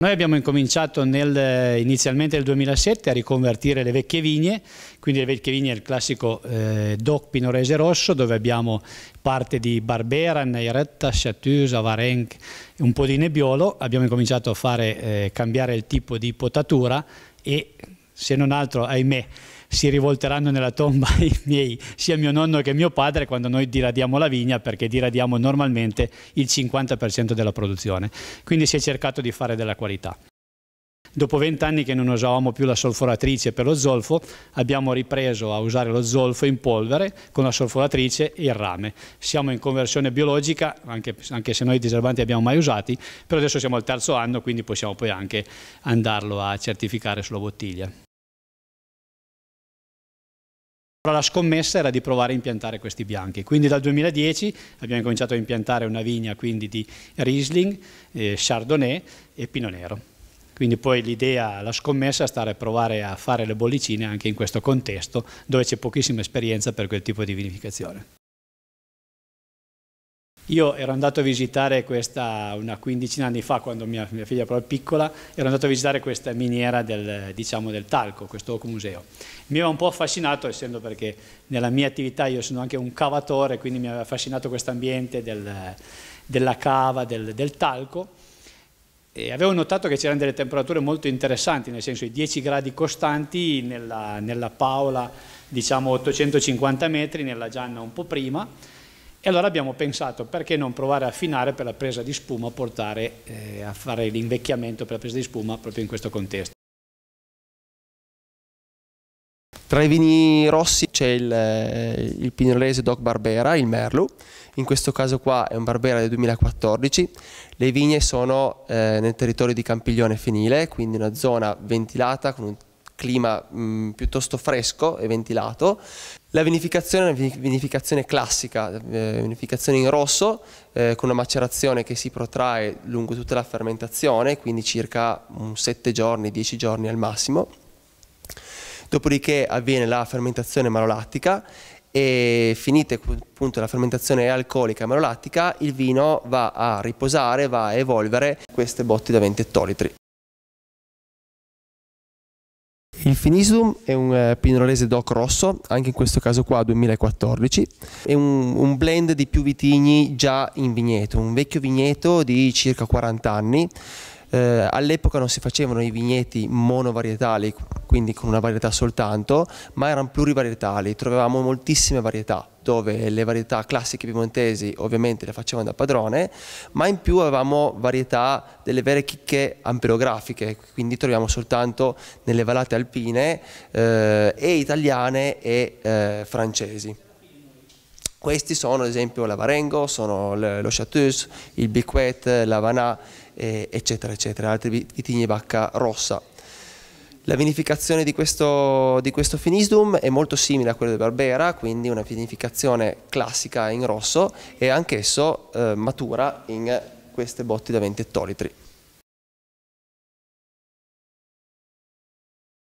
Noi abbiamo incominciato nel, inizialmente nel 2007 a riconvertire le vecchie vigne, quindi le vecchie vigne è il classico eh, DOC Pinorese Rosso dove abbiamo parte di Barbera, Neiretta, Chatusa, Varenc, un po' di Nebbiolo, abbiamo incominciato a fare, eh, cambiare il tipo di potatura e se non altro, ahimè, si rivolteranno nella tomba miei, sia mio nonno che mio padre quando noi diradiamo la vigna perché diradiamo normalmente il 50% della produzione. Quindi si è cercato di fare della qualità. Dopo vent'anni che non usavamo più la solforatrice per lo zolfo, abbiamo ripreso a usare lo zolfo in polvere con la solforatrice e il rame. Siamo in conversione biologica, anche, anche se noi i diserbanti abbiamo mai usati, però adesso siamo al terzo anno, quindi possiamo poi anche andarlo a certificare sulla bottiglia. La scommessa era di provare a impiantare questi bianchi, quindi dal 2010 abbiamo cominciato a impiantare una vigna di Riesling, eh, Chardonnay e Pino Nero. Quindi poi l'idea, la scommessa è stare a provare a fare le bollicine anche in questo contesto dove c'è pochissima esperienza per quel tipo di vinificazione. Io ero andato a visitare questa, una quindicina di anni fa, quando mia, mia figlia era piccola, ero andato a visitare questa miniera del, diciamo, del talco, questo museo. Mi aveva un po' affascinato, essendo perché nella mia attività io sono anche un cavatore, quindi mi aveva affascinato questo ambiente del, della cava, del, del talco, e avevo notato che c'erano delle temperature molto interessanti, nel senso i 10 gradi costanti nella, nella Paola, diciamo 850 metri, nella Gianna un po' prima, e allora abbiamo pensato perché non provare a affinare per la presa di spuma, portare eh, a fare l'invecchiamento per la presa di spuma proprio in questo contesto. Tra i vini rossi c'è il, eh, il pinerolese Doc Barbera, il Merlu, in questo caso qua è un Barbera del 2014, le vigne sono eh, nel territorio di Campiglione Fenile, quindi una zona ventilata con un clima mh, mm, piuttosto fresco e ventilato. La vinificazione è una vinificazione classica, eh, vinificazione in rosso eh, con una macerazione che si protrae lungo tutta la fermentazione, quindi circa 7 giorni, 10 giorni al massimo. Dopodiché avviene la fermentazione malolattica e finita appunto la fermentazione alcolica e malolattica il vino va a riposare, va a evolvere queste botti da 20 ettolitri. Il Finisum è un eh, pinerolese DOC rosso, anche in questo caso qua 2014, è un, un, blend di più vitigni già in vigneto, un vecchio vigneto di circa 40 anni. Eh, all'epoca non si facevano i vigneti monovarietali quindi con una varietà soltanto, ma erano plurivarietali, trovavamo moltissime varietà dove le varietà classiche piemontesi ovviamente le facevano da padrone, ma in più avevamo varietà delle vere chicche amperografiche, quindi troviamo soltanto nelle valate alpine eh, e italiane e eh, francesi. Questi sono ad esempio l'Avarengo, sono lo Chateuse, il Biquet, l'Havana, eh, eccetera, eccetera, altri vitigni di bacca rossa. La vinificazione di questo, di questo Finisdum è molto simile a quella del Barbera, quindi una vinificazione classica in rosso e anch'esso eh, matura in queste botti da 20 ettolitri.